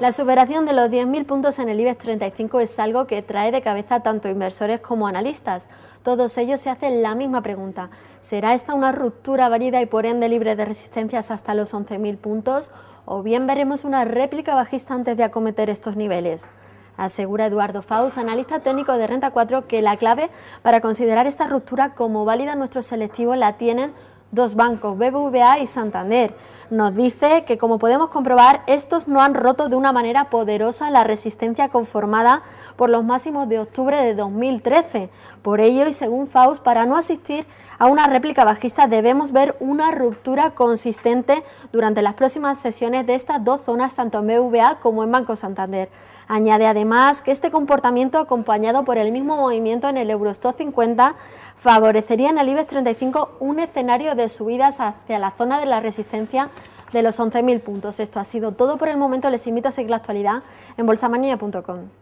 La superación de los 10.000 puntos en el IBEX 35 es algo que trae de cabeza tanto inversores como analistas. Todos ellos se hacen la misma pregunta. ¿Será esta una ruptura válida y por ende libre de resistencias hasta los 11.000 puntos? ¿O bien veremos una réplica bajista antes de acometer estos niveles? Asegura Eduardo Faus, analista técnico de Renta 4, que la clave para considerar esta ruptura como válida en nuestro selectivo la tienen dos bancos, BBVA y Santander. Nos dice que, como podemos comprobar, estos no han roto de una manera poderosa la resistencia conformada por los máximos de octubre de 2013. Por ello, y según Faust, para no asistir a una réplica bajista debemos ver una ruptura consistente durante las próximas sesiones de estas dos zonas, tanto en BBVA como en Banco Santander. Añade además que este comportamiento, acompañado por el mismo movimiento en el Eurostop 50, favorecería en el IBEX 35 un escenario de de subidas hacia la zona de la resistencia de los 11.000 puntos. Esto ha sido todo por el momento. Les invito a seguir la actualidad en bolsamanía.com.